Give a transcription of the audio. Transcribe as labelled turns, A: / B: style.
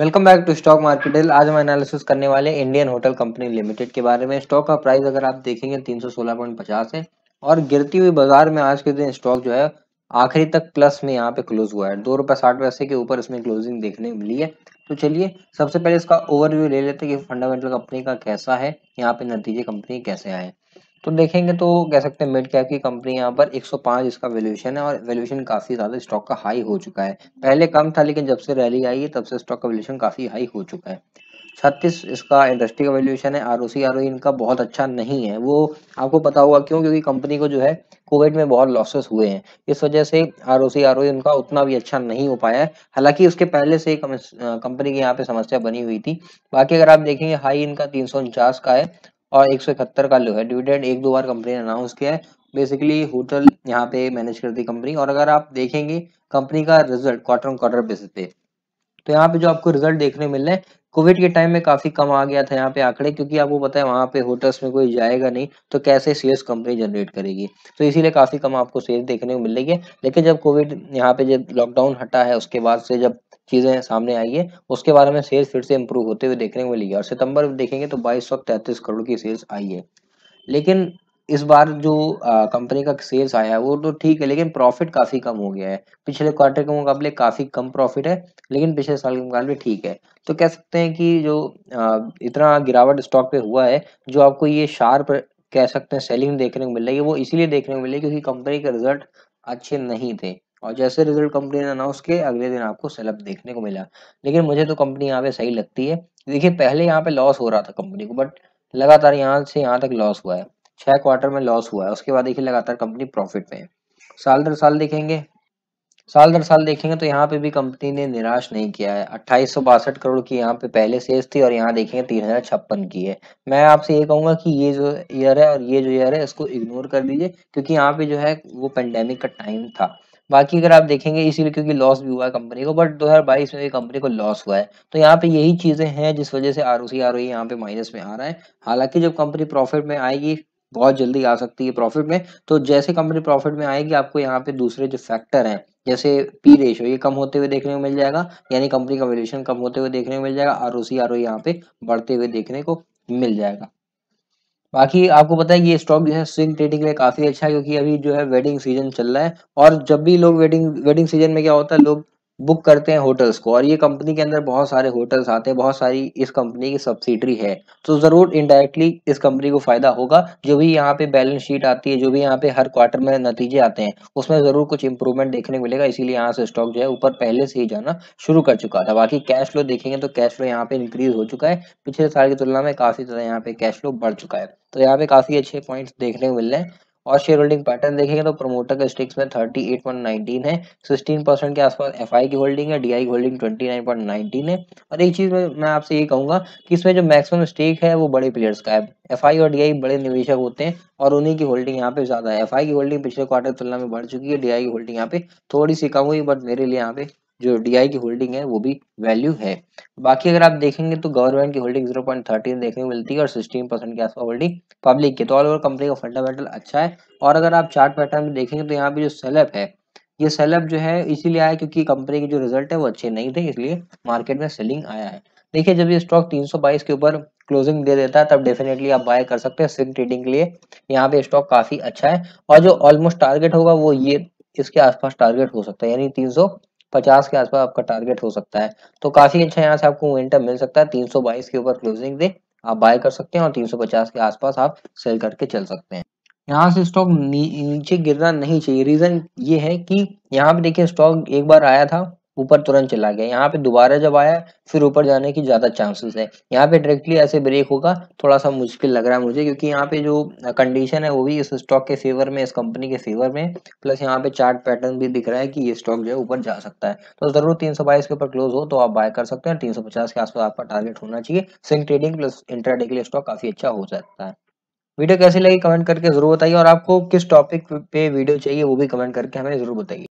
A: welcome back to stock market डेल आज हम एनालिसिस करने वाले इंडियन होटल कंपनी लिमिटेड के बारे में स्टॉक का प्राइस अगर आप देखेंगे 316.50 है और गिरती हुई बाजार में आज के दिन स्टॉक जो है आखिरी तक प्लस में यहाँ पे क्लोज हुआ है दो रुपए साठ पैसे के ऊपर इसमें क्लोजिंग देखने मिली है तो चलिए सबसे पहले इसका ओवरव्यू ले लेते हैं कि फंडामेंटल कंपनी का कैसा है यहाँ पे नतीजे कंपनी कैसे आए तो देखेंगे तो कह सकते हैं मिड कैप की कंपनी यहाँ पर 105 इसका वैल्यूशन है और वैल्यूशन काफ़ी ज़्यादा स्टॉक का हाई हो चुका है पहले कम था लेकिन जब से रैली आई है तब से स्टॉक का वैल्यूशन काफ़ी हाई हो चुका है छत्तीस इसका इंडस्ट्री का वैल्यूशन है आर ओ e इनका बहुत अच्छा नहीं है वो आपको पता होगा क्यों क्योंकि कंपनी को जो है कोविड में बहुत लॉसेस हुए हैं इस वजह से आर ओ इनका उतना भी अच्छा नहीं हो पाया है हालांकि उसके पहले से कंपनी की यहाँ पे समस्या बनी हुई थी बाकी अगर आप देखेंगे हाई इनका तीन का है और एक सौ इकहत्तर का लो है डिविडेंड एक दो बार कंपनी ने अनाउंस किया है बेसिकली होटल यहाँ पे मैनेज करती कंपनी और अगर आप देखेंगे कंपनी का result quarter on quarter basis पे तो यहाँ पे जो आपको रिजल्ट देखने मिल रहे हैं कोविड के टाइम में काफी कम आ गया था यहाँ पे आंकड़े क्योंकि आपको पता है वहाँ पे होटल्स में कोई जाएगा नहीं तो कैसे सेल्स कंपनी जनरेट करेगी तो इसीलिए काफी कम आपको सेल्स देखने को मिलेगी लेकिन जब कोविड यहाँ पे जब लॉकडाउन हटा है उसके बाद से जब चीज़ें सामने आई है उसके बारे में सेल्स फिर से इंप्रूव होते हुए देखने को मिली है और सितंबर में देखेंगे तो बाईस सौ तैतीस करोड़ की सेल्स आई है लेकिन इस बार जो कंपनी का सेल्स आया है वो तो ठीक है लेकिन प्रॉफिट काफ़ी कम हो गया है पिछले क्वार्टर के मुकाबले काफ़ी कम प्रॉफिट है लेकिन पिछले साल के मुकाबले ठीक है तो कह सकते हैं कि जो आ, इतना गिरावट स्टॉक पे हुआ है जो आपको ये शार्प कह सकते हैं सेलिंग देखने को मिल रही है वो इसीलिए देखने को मिल रही है क्योंकि कंपनी के रिजल्ट अच्छे नहीं थे और जैसे रिजल्ट कंपनी ने अनाउंस किए अगले दिन आपको सेलअप देखने को मिला लेकिन मुझे तो कंपनी यहाँ पे सही लगती है देखिए पहले यहाँ पे लॉस हो रहा था कंपनी को बट लगातार यहाँ से यहाँ तक लॉस हुआ है छह क्वार्टर में लॉस हुआ है उसके बाद देखिए लगातार कंपनी प्रॉफिट में है साल दर साल देखेंगे साल दर साल देखेंगे तो यहाँ पे भी कंपनी ने निराश नहीं किया है अट्ठाईस करोड़ की यहाँ पे पहले सेल्स थी और यहाँ देखेंगे तीन हजार छप्पन की है मैं आपसे ये कहूंगा कि ये जो ईयर है और ये जो ईयर है इसको इग्नोर कर दीजिए क्योंकि यहाँ पे जो है वो पेंडेमिक का टाइम था बाकी अगर आप देखेंगे इसीलिए क्योंकि लॉस भी हुआ है कंपनी को बट 2022 में कंपनी को लॉस हुआ है तो यहाँ पे यही चीज़ें हैं जिस वजह से R O C R O यहाँ पे माइनस में आ रहा है हालांकि जब कंपनी प्रॉफिट में आएगी बहुत जल्दी आ सकती है प्रॉफिट में तो जैसे कंपनी प्रॉफिट में आएगी आपको यहाँ पे दूसरे जो फैक्टर हैं जैसे पी रेशो ये कम होते हुए देखने को मिल जाएगा यानी कंपनी का वैल्यूएशन कम होते हुए देखने को मिल जाएगा R O C R O यहाँ पे बढ़ते हुए देखने को मिल जाएगा बाकी आपको पता है ये स्टॉक जो है स्विंग ट्रेडिंग के लिए काफ़ी अच्छा है क्योंकि अभी जो है वेडिंग सीजन चल रहा है और जब भी लोग वेडिंग वेडिंग सीजन में क्या होता है लोग बुक करते हैं होटल्स को और ये कंपनी के अंदर बहुत सारे होटल्स आते हैं बहुत सारी इस कंपनी की सब्सिडरी है तो ज़रूर इनडायरेक्टली इस कंपनी को फ़ायदा होगा जो भी यहाँ पे बैलेंस शीट आती है जो भी यहाँ पे हर क्वार्टर में नतीजे आते हैं उसमें ज़रूर कुछ इंप्रूवमेंट देखने को मिलेगा इसीलिए यहाँ से स्टॉक जो है ऊपर पहले से ही जाना शुरू कर चुका था बाकी कैश फ्लो देखेंगे तो कैश फ्लो यहाँ पे इंक्रीज हो चुका है पिछले साल की तुलना में काफ़ी ज़्यादा यहाँ पे कैश फ्लो बढ़ चुका है तो यहाँ पे काफ़ी अच्छे पॉइंट्स देखने को मिल रहे हैं और शेयर होल्डिंग पैटर्न देखेंगे तो प्रमोटर के स्टिक्स में थर्टी एट पॉइंट नाइनटीन है सिक्सटीन परसेंट के आसपास एफ आई की होल्डिंग है डी आई की holding twenty nine point nineteen है और एक चीज़ में मैं आपसे ये कहूंगा कि इसमें जो मैक्सिमम स्टेक है वो बड़े प्लेयर्स का है एफ आई और डी आई बड़े निवेशक होते हैं और उन्हीं की होल्डिंग यहाँ पे ज़्यादा है एफ आई की होल्डिंग पिछले क्वार्टर तुलना में बढ़ चुकी है डी आई की होल्डिंग यहाँ पे थोड़ी सी कम हुई बट मेरे लिए यहाँ पे जो डीआई की होल्डिंग है वो भी वैल्यू है बाकी अगर आप देखेंगे तो गवर्नमेंट की होल्डिंग जीरो पॉइंट थर्टीन देखने को मिलती है और सिक्सटीन परसेंट के आसपास होल्डिंग पब्लिक की तो ऑल ओवर कंपनी का फंडामेंटल अच्छा है और अगर आप चार्ट पैटर्न में देखेंगे तो यहाँ पे जो सेलअप है ये सेलअप जो है इसीलिए आया क्योंकि कंपनी के जो रिजल्ट है वो अच्छे नहीं थे इसलिए मार्केट में सेलिंग आया है देखिए जब ये स्टॉक 322 के ऊपर क्लोजिंग दे देता है तब डेफिनेटली आप बाय कर सकते हैं सिंग ट्रेडिंग के लिए यहाँ पे स्टॉक काफी अच्छा है और जो ऑलमोस्ट टारगेट होगा वो ये इसके आसपास टारगेट हो सकता है यानी तीन पचास के आसपास आपका टारगेट हो सकता है तो काफ़ी अच्छा यहाँ से आपको मोमेंटम मिल सकता है तीन सौ बाईस के ऊपर क्लोजिंग दे आप बाय कर सकते हैं और तीन सौ पचास के आसपास आप सेल करके चल सकते हैं यहाँ से स्टॉक नी, नीचे गिरना नहीं चाहिए रीज़न ये है कि यहाँ पे देखिए स्टॉक एक बार आया था ऊपर तुरंत चला गया यहाँ पे दोबारा जब आया फिर ऊपर जाने की ज़्यादा चांसेस है यहाँ पे डायरेक्टली ऐसे ब्रेक होगा थोड़ा सा मुश्किल लग रहा है मुझे क्योंकि यहाँ पे जो कंडीशन है वो भी इस स्टॉक के फेवर में इस कंपनी के फेवर में प्लस यहाँ पे चार्ट पैटर्न भी दिख रहा है कि ये स्टॉक जो है ऊपर जा सकता है तो ज़रूर तीन के ऊपर क्लोज हो तो आप बाय कर सकते हैं तीन के आसपास आपका टारगेट होना चाहिए सिंग ट्रेडिंग प्लस इंट्राडे के लिए स्टॉक काफ़ी अच्छा हो सकता है वीडियो कैसी लगी कमेंट करके जरूर बताइए और आपको किस टॉपिक पे वीडियो चाहिए वो भी कमेंट करके हमें जरूर बताइए